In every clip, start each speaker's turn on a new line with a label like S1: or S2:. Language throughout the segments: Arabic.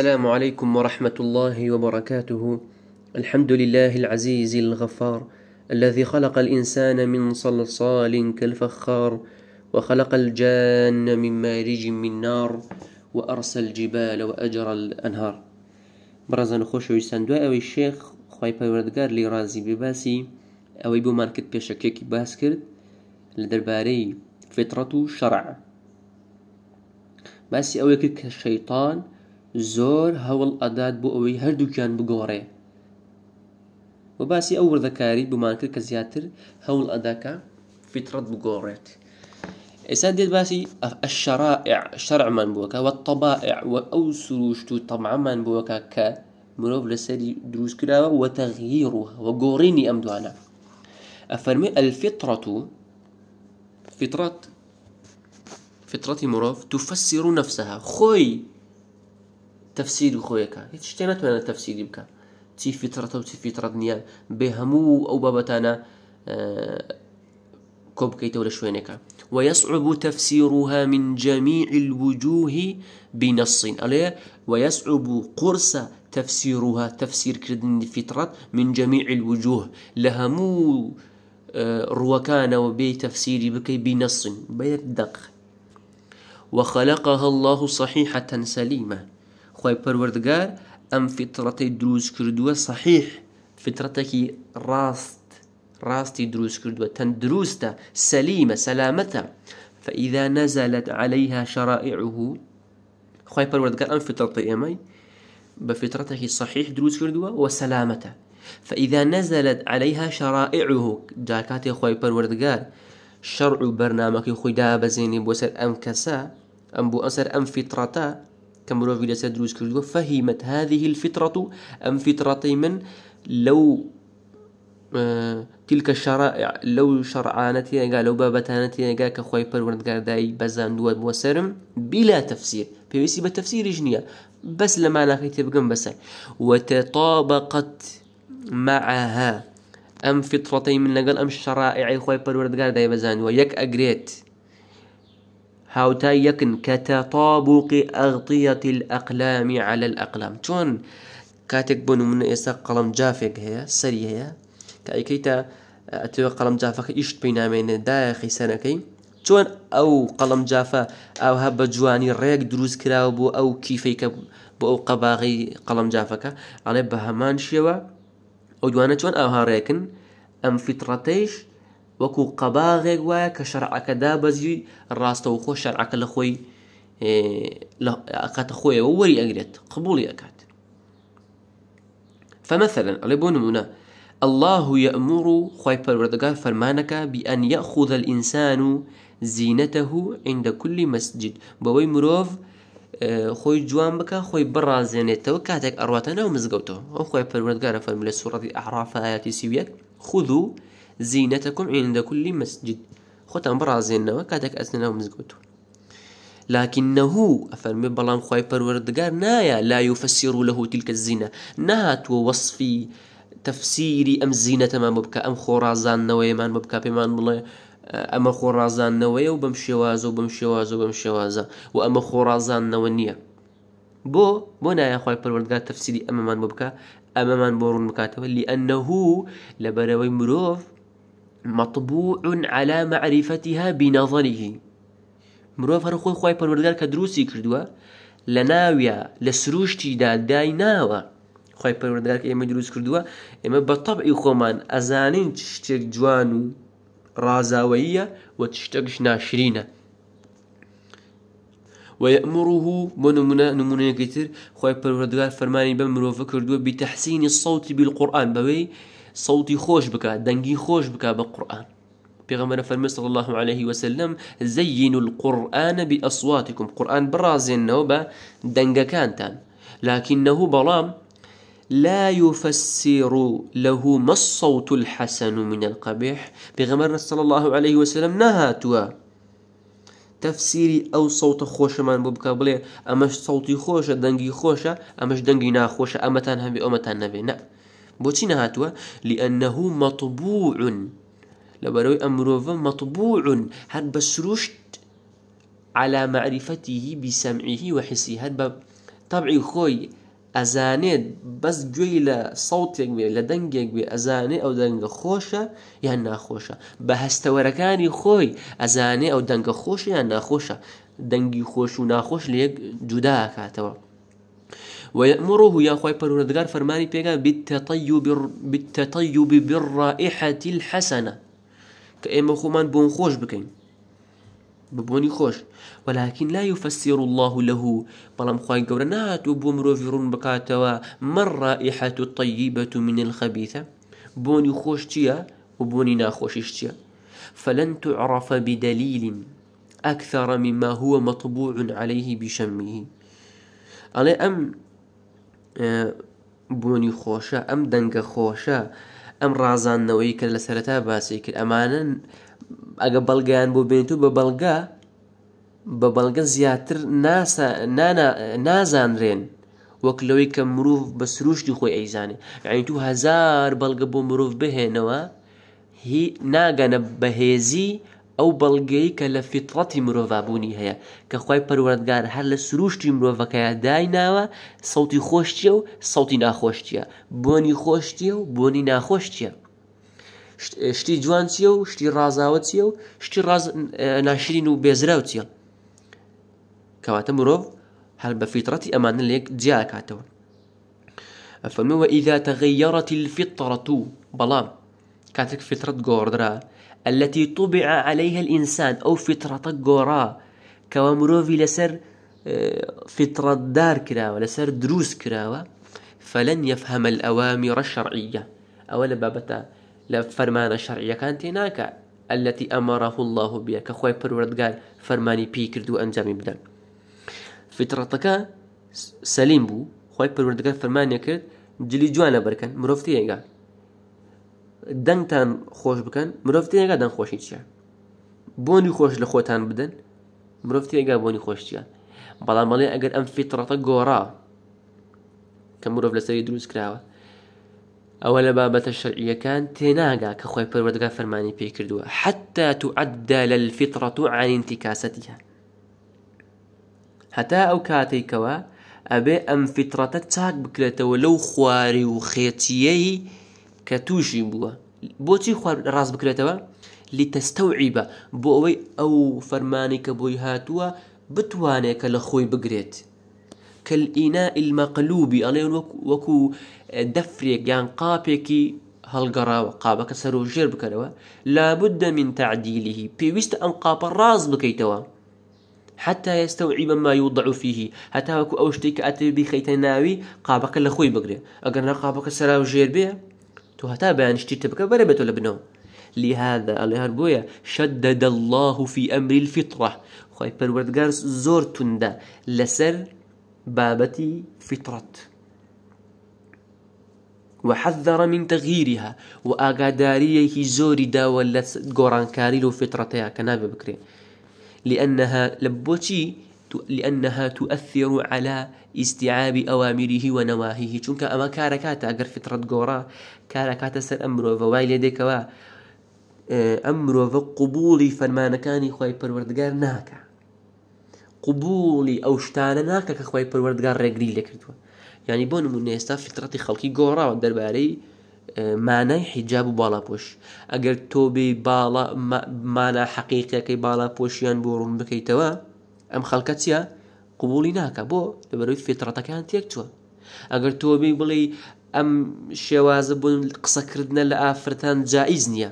S1: السلام عليكم ورحمة الله وبركاته الحمد لله العزيز الغفار الذي خلق الإنسان من صلصال كالفخار وخلق الجان من مارج من نار وأرسى الجبال وأجرى الأنهار برزان خوش ويساندوا أوي الشيخ خواي باوردقار لي رازي بباسي أوي بو ماركت بيشكيكي لدرباري فطرة شرع باسي أوي كيك الشيطان زۆر هەوڵ ئەدات بۆ ئەوەی هەردووکیان بگۆڕێ و باسی ئەو وردەکاری بمان کرد کە زیاتر هەوڵ ئەداکە فترەت بگۆڕێت ئێستا دێت باسی شەرائع شەرعمان بووەکە وە تەبائع و ئەو سروشت و تەمامان بووەکە کە مرۆڤ لەسەری دروستکراوە وەتەغییر وە گۆڕینی ئەم دوانە ئەفەرمی ئەلفترەت و فترەت فترەتی مرۆڤ تفسر نفسها خۆی تفسير خويك خۆیەکە هیچ شتێن ناتوانێت تەفسیری بکە تي فترة و چی فیترەت نییە بێ هەموو ئەو كوب اه، کۆ بکەیتەوە ويصعب تفسيرها من جميع الوجوه بنص عليه ويصعب قرص تفسيرها تفسير كردن فترة من جميع الوجوه لهمو روكان اه، وبي تفسيري بكي بنص بيدق وخلقها الله صحيحة سليمة خۆی پروردگار ئەم فترەتەی دروست کردووە سەحیح فترەتێکی ڕاست ڕاستی دروست کردووە تەندروستە سەلیمە سەلامەتە فەئیدا نەزالت عليهەیها شەڕائعه خی پەروەردگار ئەم فترەتی ئێمەی بە فترەتێکی صحیح دروست کردووە و سەلامەتە فەئیدا نەزالت عليهەیها شەڕائعه جاکاتی خۆی پەروەردگار شەڕ و بەرنمەکەی خۆی دابەزێنی بۆ أم ئەم أم ئەم بۆ ئەسەر كمروف في سادروس دروس كردو فهمت هذه الفطرة أم فطرة من لو آه تلك الشرائع لو شرعانتي قال لو بابتانتي قال كخوي قال داي بزان دوات موسرم بلا تفسير بيسي بتفسير جنيا بس لما أنا خيتي بقم بس وتطابقت معها أم فطرتي من لقل أم شرائعي خوي قال داي بزان ويك أجريت هاوتای یەکن کە تەتابووقی ئەغتیەتی ئەقلامی على ئەقلام چۆن کاتێک بۆ منە ئێستا قەڵم جافێک هەیە سەری هەیە کە ئەیکەی تا ئەتوێ قەڵم جافەکە ئیشت پێی نامێنێ دایەخی سەنەکەی چۆن ئەو قەڵم جافە ئەو هە بە جوانی ڕێک دروست کراوە بۆ ئەو کیفەی کە بۆ ئەو قەباغی قەڵم جافەکە ئەڵێ بە هەمان شێوە ئەو دوانە چۆن ئاها ڕێکن ئەم فیتڕەتەیش وەکو قەباغێک وایە کە شەرعەکە دابەزی ڕاستەوە خۆ شەرعەکە لە خۆی ئەقەتە خۆیەوە وەری ئەگرێت قبولی أكاد فمثلا ئەڵێ بۆ نمونە الله يأمر خوي پروردگار فرمانك بأن يأخذ الإنسان زينته عند كل مسجد بوي مروف خوي جوان بك خوي برا زينته وكاتك أرواتنا ومزقوته خوي خۆی پەروەردگارە سورة لە آيات ئەحرافایەتی خذوا زیینەتەکم عێندە کولی مەسجد خۆتان بڕازێنەوە کاتێک ئەچنەوە مزگوتو لاکینەهوو ئەفەرمێ بەڵام خی پەروەردگار نایە لایوفەسیر و لە هوتیلکە زیینە نهاتوە وەصفی تەفسیری ئەم زیینەتەمان بکە ئەم خۆڕازانەوەیمان بکە پێمان بڵێ ئەمە خۆڕازانەوەی و بەم شێوازە و بەم شێوازە و بەم شێوازە و ئەمە خۆڕازانەوە نییە بۆ بۆ نایەخوای پەروەردگار تەفسیری ئەمەمان بکە ئەمەمان بۆ ڕوون بکاتەوە لی ئەنەهوو لەبەرەوەی مرۆڤ مطبوع على معرفتها بنظره مرۆڤ هەر خۆی خی پەروەردگار کە دروستی کردووە لە ناویە لە سروشتی دادای ناوە خی پەروەردگار کە ئێمە دروست کردووە ئێمە بە تەبعی خۆمان ئەزانین شتێک جوان و ڕازاوەیە و شتێکش ناشرینە ويأمره بنمونا نمونا كتير خوي پروردگار فرماني بمروفه كردو بتحسين الصوت بالقرآن بوي صوتي خوش بك دنجي خوش بك بالقرآن في غمرة صلى الله عليه وسلم زينوا القرآن بأصواتكم قورآن النوبة دنجا كانتا لكنه بلام لا يفسر له ما الصوت الحسن من القبيح بغمرنا صلى الله عليه وسلم نهاتوا تفسيري أو صوت خوش من ببكى بلي أمش صوتي خوشة دنجي خوشة أمش دنجي ناخوشة أمتان هم بأمتان نبي نعم بۆچی نەهاتووە لەنەهوو مەطببوون لەبەرەوەی ئەمرۆڤە مەطببوون هەر بە سروشت على معرفەتیهی بیسەمعیهی وەحسی هەر بە تەبعی خۆی ئەزانێت بەس گوێی لە سەوتێک بێ لە دەنگێک بێ ئەزانێ ئەو دەنگە خۆشە یان ناخۆشە بە هەستەوەرەکانی خۆی ئەزانێ ئەو دەنگە خۆش یان ناخۆشە دەنگی خۆش و ناخۆش لە یەک جوداکاتەوە و یأمره یا خوای فرماني فرمانی بالتطيب بالتطيب بالرائحة الحسنة کە ئێمە خۆمان بۆن خۆش بکەین ببوونی خۆش وەلاکن لا يفسر الله له بلام خوي گەورە نات و بكاتوا مرۆڤ ڕوون من ڕائحة الطيبة من الخبيثة بوني خوش تيا وبوني بۆنی ناخۆشیش چییە فلن تعرف بدليل أكثر مما هو مطبوع عليه بشمه ألي أم بۆنی خۆشە ئەم دەنگە خۆشە ئەم ڕازانەوەی کە لە سەرەتا باسی کرد ئەمانن ئەگە بەڵگیان بۆ بێنیت و بە بەڵگا بە بەڵگە زیاتر نازانرێن وەک لەوەی کە مرۆڤ بە سروشتی خۆی ئەیزانێ ئەین تو هزار بەڵگە بۆ مرۆڤ بهێنەوە هی ناگەنە بەهێزی ئەو بەڵگەی کە لە فیتڵەتی مرۆڤبوونی هەیە کە خی پەروەردگار هەر لە سروشتی مرۆڤەکەیە دایناوە سەوتی خۆشتیە و سەوتی ناخۆشتیە بۆنی خۆشتیە و بۆنی ناخۆشتیە شتی جوانچیە و شتی ڕازاوەچیە و شتی ناشرین و بێزراوچیە کەواتە مرۆڤ هەر بە فیتڕەتی ئەمانە لێک جیاکاتەوە ئەفەرمەوە ئیدا تەغی یاڕەتی الفیتڕەت و بەڵام کاتێک فیترەت گۆڕدرا التي طبع عليها الإنسان أو فطرة گۆڕا كوامروفي لسر آه، فطرة دار کراوە لسر دروس کراوە فلن يفهم الأوامر الشرعية أولا بابتا لفرمان الشرعية كانت هناك التي أمره ئەمەڕاه الله بها کە خۆی قال فرماني پی کرد و ئەنجامی بدەن سليم بو خوي برورد قال فرماني كرد جلي جوانا بركن مروفتي قال دەنگتان خۆش بکەن مرۆڤێگا دەنگخۆشی چیە بۆنی خۆش لە خۆتان بدەن مرۆڤێگا بۆنی خۆشتیە بەڵام بەڵێ ئەگەر ئەم فیتڕەتە گۆڕا کە مرۆڤ لەسەری دروست کراوە ئەوە لە بابەتە شەرعیەکان تێناگا کە خۆی پەروەردگا فەرمانی پێ کردووە حتا تو عەددا لە الفیتڕەت و عینتی کاسەتیە هەتا ئەو کاتێکەوە ئەبێ ئەم فیتڕەتە چاک بکرێتەوە لەو خواری و خێچیەی کە تووشیم بووە بۆچی ڕاست بکرێتەوە لی تەستەوعیبە بۆ ئەوەی ئەو فەرمانی کە بۆی هاتووە بتوانێت کە لە خۆی بگرێت کە ئینا ئیلمەقللوبی ئەڵێن وەکو دەفرێک یان قاپێکی هەڵگەڕاوە قابەکە سەرۆژێر بکەرەوە لابدە من تعدیلیهی پێویستە ئەم قاپە ڕاز بکەیتەوە حتا يستوعب ما يوضع فيه هەتاوەکو ئەو شتێک کە ئەتەبی خەیتە ناوی قابەکە لە خۆی بگرێ ئەگەر نە قابەکە سەرا و ژێر بێ تو هەتا بەیانشتی بکە بەرە بێتۆ ولا بنو لهذا الله هەر شدد الله في الفطره الفتڕە بيرورد جارس زور توندا لسر بابتي فطرت وحذر من تغييرها وآقاداريه زوري داوە لە گۆڕانکاری و فترەتەیە کە نابێ لأنها لبوتي لأنها تؤثر على استيعاب أوامره ونواهيه چونك أما كاركات أقر فترة قورا كاركات سر أمرو فوائل يديك لديكوا أمرو فقبولي فرمانكاني خواي پروردگار ناكا قبولي أو شتانە ناکە کە خۆی پروەردگار ڕێگری لێ کردووە ینی بۆ نمون ئێستا فترەتی خەڵکی گۆڕاوە دەربارەی مانای حیجاب و باڵاپۆش ئەگەر تۆ بێ باڵە مانە حەقیقەکەی باڵاپۆشیان بۆ ڕوون بکەیتەوە ئەم خەڵکە چییە قوبولی ناکە بۆ لەبەروی فێترەتەکان تێک چوە ئەگەر تۆ بێ بڵێ ئەم شێوازە بوون قسەکردە لە ئافرەتان جائیز نییە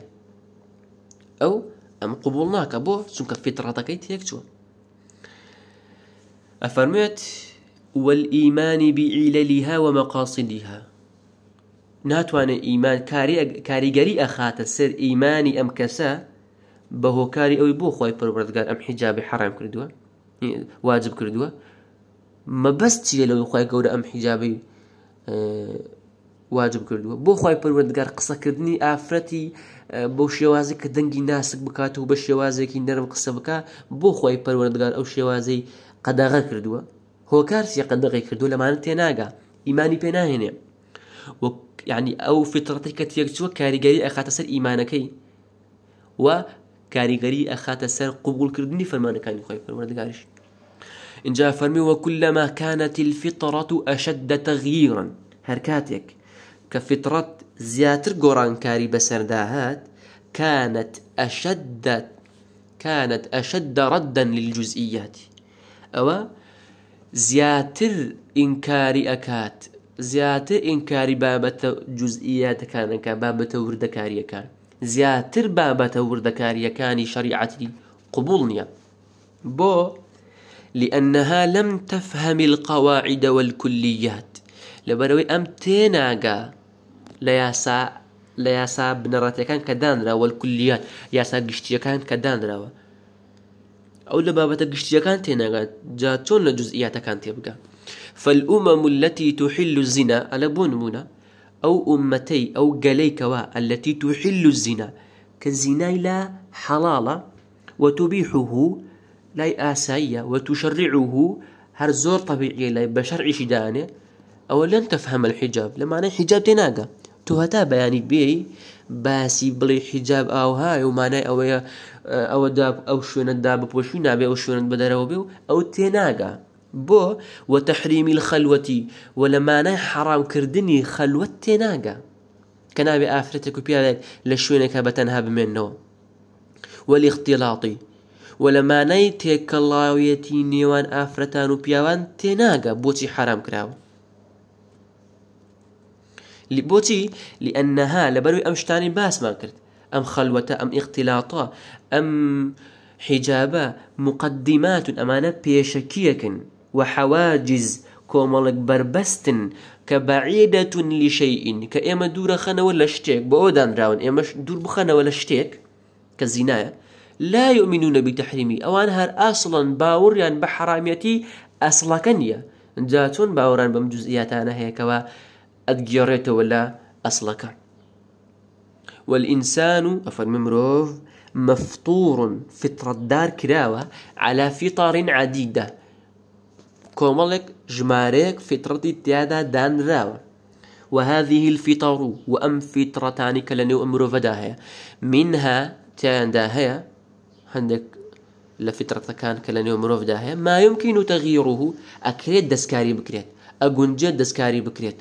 S1: ئەو ئەم قوبول ناکە بۆ چونکە فێترەتەکەی تێک چوە ئەفەرمێت والئیمانی بیعیلەلیها ومەقاسیدیها ناتوانێت ئیمان کاریگەری ئەخاتە سەر ئیمانی ئەم کەسە بە هۆکاری ئەوی بۆ خۆی پروردگار ئەم حیجابی حرام کردووە واجب کردووە مەبەست چیە لەوەی خی گەورە ئەم حیجابی واجب کردووە بۆ خی پەروەردگار قسەکردنی ئافرەتی بەو شێوازی کە دەنگی ناسک بکات و بە شێوازێکی نەرم قسە بکە بۆ خی پەروەردگار ئەو شێوازەی قەداغە کردووە هۆکارسی قەدەغی کردو لەمانە تێناگا ئیمانی پێناهێنێ یعنی ئەو فترەتی کە تێکچوە کاریگەری ئەخاتە سەر ئیمانەکەی و کاریگەری ئەخاتە سەر قوبولکردنی فەرمانەکانی خۆی پەروەردگاریش إن جاء فرمي وكلما كانت الفطرة أشد تغييرا هەر کاتێک کە فترەت زیاتر گۆڕانکاری بەسەرداهات كانت أشد كانت أشد ردا للجزئيات أو زياتر إنكاري أكات زياتر بابة جزئيات كان بابة وردكاري كان زياتر بابة وردكاري كان شريعة قبولنيا بو لأنها لم تفهم القواعد والكليات لبروي أم تيناغا لياسا لياسا بنراتەکان كدان دانراوە والكليات ياسا گشتیەکان کە دانراوە ئەو لە بابەتە گشتیەکان تێناگات جا چۆن لجزئياتا كان تێبگە فالأمم التي تحل الزنا على بونمونا أو أمتي أو قليكوا التي تحل الزنا كزناي لا حلالة وتبيحه لا ئاساییە وتشرعه توشەڕیعوه هەر طبيعي طبیعی لای بە شەرعیشی دانێ ئەوە لەن تەفهمە حیجاب لەمانای حیجاب تو هتا بياني بي باسي بلي حجاب أو هاي مانای أو ئەوە أو داب أو نابێ ئەو أو بە نابي أو و ئەو أو بيو أو تناقة بو وتحريم الخلوة ولما أنا حرام كردني خلوة تناقة كنابي آفرتك وبيالك شوێنەکە بەتەنها منه والاختلاطي و لە مانای تێکەڵاویەتی نێوان ئافرەتان و پیاوان تێناگە بۆچی حرام کراوە بۆچی لەنەها لەبەروی ئەم شتانی باسمان کرد ئەم خەلوەتە ئەم ئختیلاتە ئەم حیجابە مقدماتون ئەمانە پێشەکیەکن و حەواجز کۆمەڵک بربەستن کە بەعیدەتون لیشەیئین کە ئێمە دوورەخەنەوە لە شتێک بۆ ئەودانراون ئێمەش دوور بخەنەوە لە شتێک کە زینایە لا يؤمنون بتحريمي ئەوان هەر اصلا باوریان بە حرامەتی ئەسڵەکە نییە جا چۆن باوەڕان بەم جزئیاتانە هەیەکەوە ئەدگێڕێتەوە والانسان ئەسڵەکە والئینسان و ئەفەرمی مرۆڤ مەفتور فترەتدار کراوە على فیتاڕین عادیدا کۆمەڵێک ژمارەیەک فترەتی تیادا وهذه الفطر وأم فطرتان لنو أمرو فداها منها تان هيا هندك لفترة كان كلا يوم روف داهي ما يمكن تغييره أكريت دسكاري بكريت أقنجة دسكاري بكريت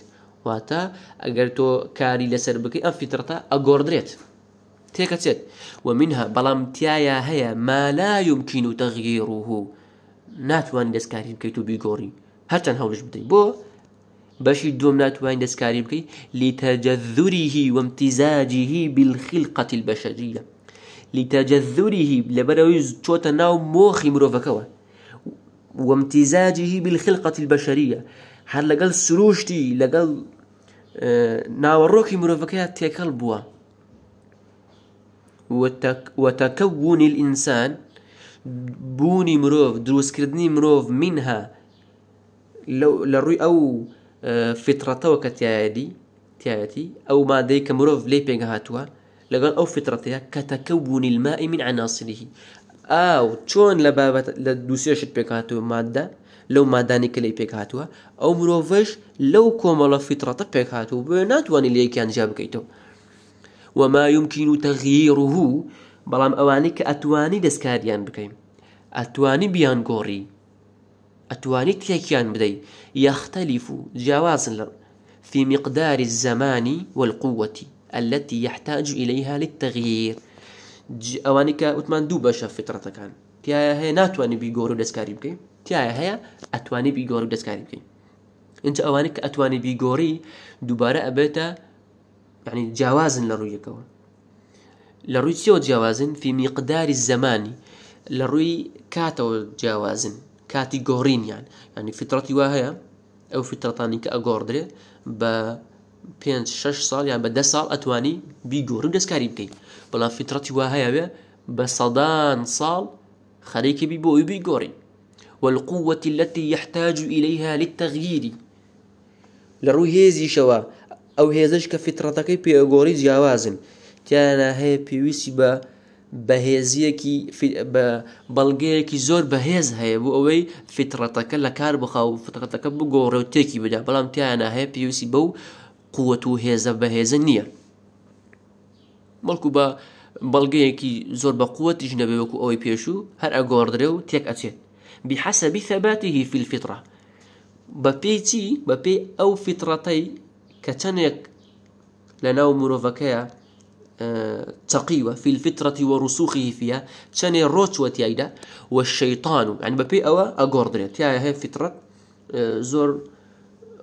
S1: واتا أجرتو كاري لسر بكي أم فترة أقوردريت تيكتسيت ومنها بلامتيايا هيا ما لا يمكن تغييره ناتوان دسكاري بكيتو بيقوري هرتان هولش بدي بو باش يدوم ناتوان دسكاري بكري لتجذره وامتزاجه بالخلقة البشرية لتجذره لبرويز چۆتە ناو موخي مرۆڤەکەەوە وامتزاجه بالخلقة البشرية لقل سروشتي لقل آه، ناو ناوەڕۆکی مرۆڤەکەیە تێکەڵ بووە وتەکەونی الئینسان بوونی مرۆڤ دروستکردنی مرۆڤ منها لە ڕووی ئەو فترەتەوە کە تایەتی تایەتی ئەو مادەی کە مرۆڤ لێ پێگە هاتووە لقال او فطرتها كتكون الماء من عناصره او آه، چۆن لبابة بابەت شد بيكاتو مادة لو ما داني كلي لی او مروفش لو مرۆڤش لەو کۆمەڵە فترەتە پێک هاتوو بێ ناتوانانی لەیەکیان وما يمكن تغييره بلام اواني كأتواني دسكاريان بكيم أتواني بيان بیان أتواني تيكيان بدي يختلف یختەلیف في مقدار الزمان فی التي يحتاج إليها للتغيير أوانيك أتمنى دوبا دوو فترة كان تيا هي ناتواني بيجورو و دەستکاری تيا هي أتواني بيجورو بیگۆر و أنت أوانيك أتواني بيجوري کە ئەتوانی يعني دووبارە لروي كون لروي لە ڕوویەکەەوە في مقدار الزمان لروي كاتو قداری كاتيجورين يعني يعني فترة واهية أو فترة تانية كأجوردري ب پێنج شش سال یان بە ده ساڵ ئەتوانی بیگۆڕ دەستکاری بکەیت بەڵام فترەتی وا هەیەوێ بە سەدان ساڵ خەرێکی بی بۆ ئەوی بیگۆڕی والقوة التي يحتاج إليها للتغيير لەڕوو هێزیشەوە ئەو هێزش کە فترەتەکەی پێگۆڕی جیاوازن تیانە هەیە پێویستی بە بەهێزیەکی بە بەڵگەیەکی زۆر بەهێز هەیە بۆ ئەوەی فترەتەکە لە لكار بخاو فترەتەکە بگۆڕێوتێکی بدا بەڵام تیانە هەیە پێویستی بو قوتو هزا بهزا نيا ملكو با بلغيه كي زور با قوتیش جنبه وكو اوي بيشو هر و درو تيك بحەسەبی بحسب ثباته في الفطرة با بە پێی ئەو فترەتەی کە چەندێک لە ناو مرۆڤەکەیە تقيوة في الفطرة ورسوخه فيها تاني روت وتيايدا والشيطان يعني ببي أوا أقوردري تيا هي فطرة آه، زور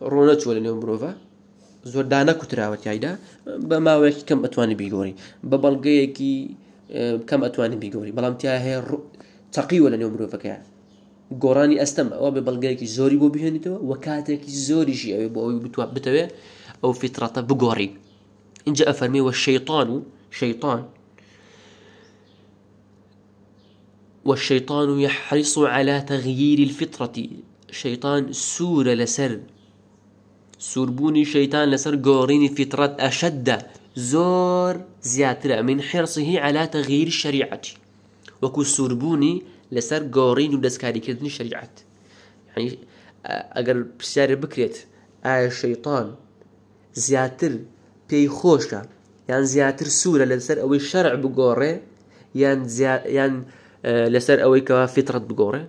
S1: رونات ولا نيوم بروفا زۆر دانا کوتراوە تایدا بە ماوەیەکی کەم ئەتوانانی بیگۆری بە بەڵگەیەکی کەم ئەتوانانی بیگۆری بەڵام تیا هەیە تەقیوە لە نێو مرۆڤەکەیە گۆڕانی ئەستەم ئەوە بە بەڵگەیەکی زۆری بۆ بهێنیتەوە وە کاتێکی زۆریشی ئەوێ بۆ ئەوی بتوان بتو ئەو فترەتە بگۆڕی اینجا ئەفەرمیوە شەیطان و شەیطان والشيطان يحرص على تغيير الفطرة شيطان سورة لسر سربوني شيطان لسر قورين فترة أشد زور زياترة من حرصه على تغيير الشريعة وكو سربوني لسر قورين ودسكاري كردن الشريعة يعني آه، أقل بسيارة بكريت آي الشيطان زياتر بي خوشة يعني زياتر سورة لسر أوي الشرع بقوره يعني زيا يعني آه، لسر أوي كوا فترة بقوره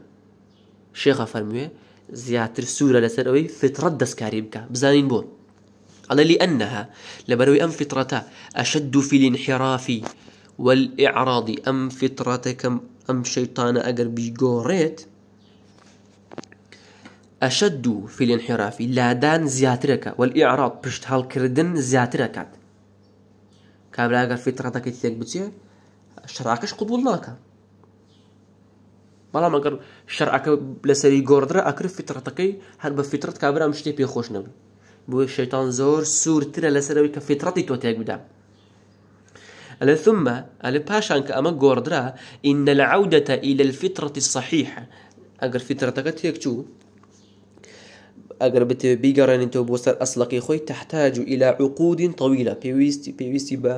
S1: شيخة فرميه زياتر سورة لسنوي فطرة كاريبكا بزانين بون على لأنها لبروي أم فطرة أشد في الانحراف والإعراض أم فطرة كم أم شيطان أجر بيجوريت أشد في الانحراف لا دان زياترك والإعراض بشت هالكردن زياترك كابلا أجر فطرتك تيك بتيه شرعكش قبول ناكا بەڵام ئەگەر شەرعەکە لەسەری گۆڕدرا ئەکر فترەتەکەی هەر بە فترەت کابرا ئەم شتێ پێخۆش نەبن بۆی شەیتان زۆر سوورترە لەسەرەوەی کە فترەتی تۆ تێک بدە ئەلە ثمە ئەلە پاشان کە ئەمە گۆڕدرا ئینە الى عودەتە ئیل الفترەتی صحیحە ئەگەر فترەتەکە تێک چوو ئەگەر بتێ بیگەڕێنیتەوە بۆ سەر ئەسلقی خۆی تەحتاج و ئیلا عقودین تەویلە پێویستی پێویستی بە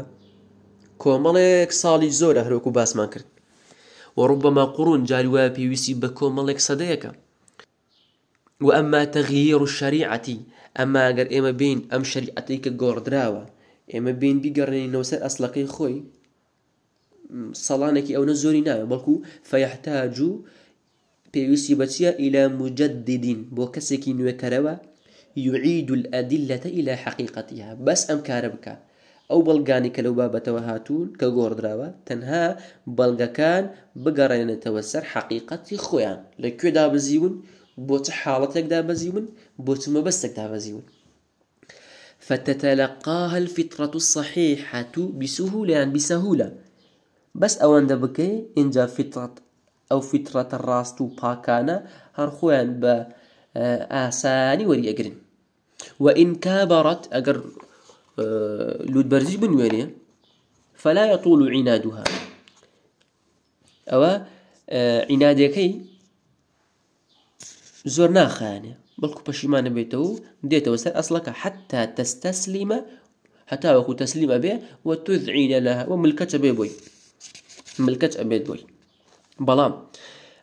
S1: کۆمەڵێک ساڵی زۆرە باس باسمان کرد وربما قرون جاروا ويسي بكو ملك صديقا وأما تغيير الشريعة أما أجر إما بين أم شريعتك جور دراوة إما بين بقرنين نوسر أصلاقي خوي صلانك أو نزوري ناوي بلكو فيحتاج ويسي بتيا إلى مجدد بوكسكي نوكروا يعيد الأدلة إلى حقيقتها بس أم كاربكا او ئەو بەڵگانی بابا توهاتون كغور دراوا تنها گۆڕدراوە كان بقرين نتوسر حقيقة حەقیقەتی خۆیان دا بزیون بوت حالتك دا بەزیون بوت چمە دا بەزیون فتتلقاها الفطرة الصحيحة بسهولة يعني بسهولة بس أوان دبكي إنجا فطرة أو فطرة الراس تو باكانا هرخوان آه، آساني وري أجرن وإن كابرت أجر آه، لودبرزج بنوانية فلا يطول عنادها أو آه، عنادك هي زرنا خانة بل كبشي ما نبيتو ديتا وسر أصلك حتى تستسلم حتى وكو تسليم أبي وتذعين لها وملكتش أبي بوي ملكت أبي بوي بلام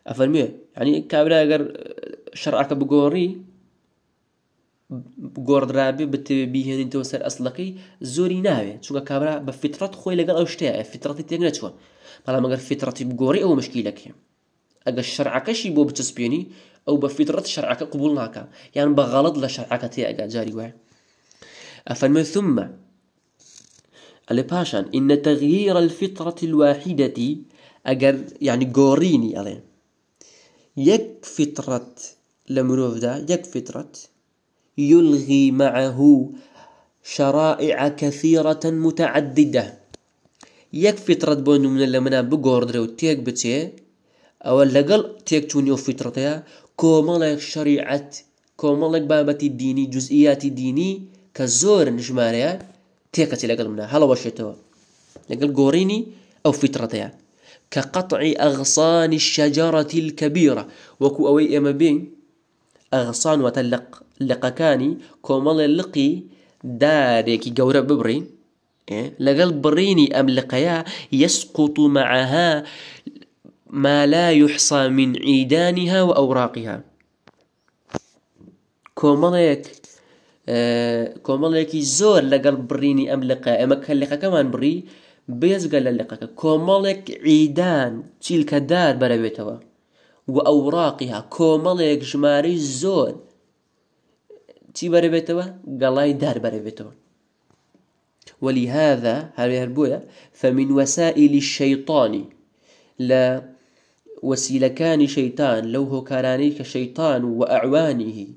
S1: أفرمي يعني كابلا أجر آه، شرعك بقوري گرد رابی به گۆڕدرابێ بتەوێ بیهێنیتەوە سەر ئەسلەکەی زۆری ناوێ چونکە کابرا فطرت خوی خۆی لەگەڵ ئەو شتەیە فترەتی تێک نەچوە بەڵام ئەگەر فترەتی بگۆڕی ئەو مشکیلەکەی ئەگە شەرعەکەشی بود بچسپێنی او به فطرت شەرعەکە قبول نکه یعنی به غلط شەرعەکە تێ اگر جاری وع افن من ثم علی پاشان ئینە تەغییر الفترەتی الواحیدەتی اگر یعنی گوری نی ئەڵێ یک فطرت لمروف دا یک فطرت يلغي معه شرائع كثيرة متعددة یەک فترەت بۆ نمونە لە منە بگۆڕدرێ و تێک تيك ئەوە لەگەڵ تێکچوونی كومالك شريعة كومالك بابتي کۆمەڵێک جزئيات دینی كزور دینی کە زۆر نژمارەیە تێکەچی لەگەڵ منە هەڵەوەشێتەوە لەگەڵ گۆڕینی ئەو فترەتەیە کە قەتعی ئەغسانی شەجارەتی کەبیرە وەکو ئەوەی أغصان وتلق لقكاني كومال لقي داريكي قورة ببرين إيه؟ لقل بريني أم لقيا يسقط معها ما لا يحصى من عيدانها وأوراقها كومالك آه، كومالكي زور لقل بريني أم لقيا إما كاللقا كمان بري بيزقل اللقاك كومالك عيدان تلك دار بربيتها و ئەوراقیها کۆمەڵێک ژمارەی زۆر چی بەرەبێتەوە گەڵای دار بەرەبێتەوە ولهذا هەر بووە فمن وسائل الشيطان لە وسیلەکانی شەیتان لەو هۆکارانەی کە شەیتان و ئەعوانیهی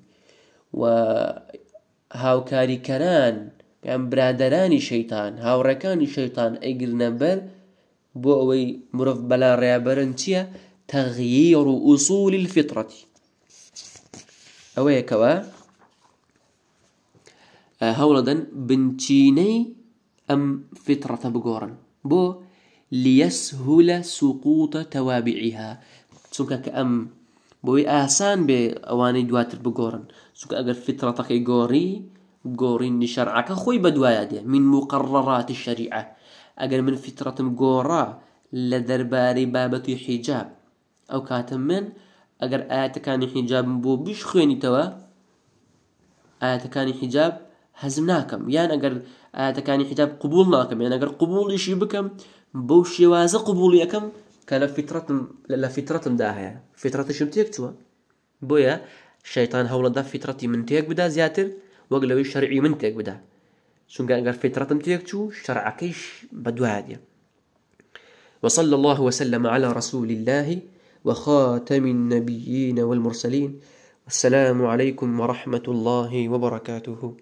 S1: و هاوکاریکەران یان برادرانی شەیتان هاوڕەکانی شەیتان ئەیگرنەبەر بۆ ئەوەی مرۆڤ بەلا ڕێبەرن چییە؟ تغيير أصول الفطرة أوي كوا آه، هولدن بنتيني أم فطرة بقورن بو ليسهل سقوط توابعها سوكا كأم بوي آسان بأواني دواتر بقورن سوكا أقل كي قوري قوري شرعك كخوي بدوايا دي من مقررات الشريعة أقل من فطرة مقورا لدرباري بابة حجاب او كاتم من ئەگەر ئاەتەکانی حیجابم بۆ بیش خوێنیتەوە ئاەتەکانی حیجاب هەزم ناکەم یان ئەگەر ئاەتەکانی يعني اگر قبول یان بكم بو بکەم بەو شێوازە قوبولی یەکەم کە لە فترەتم لە فترەتمدا هەیە فترەتشم تێک چووە بۆیە هولا دا فترەتی من تيك بدا زياتر وەک شرعي من تيك بدا چونکە فترة فترەتم تێک چوو شەرعەکەیش بەدوادە وصلى الله وسلم على رسول الله وخاتم النبيين والمرسلين والسلام عليكم ورحمة الله وبركاته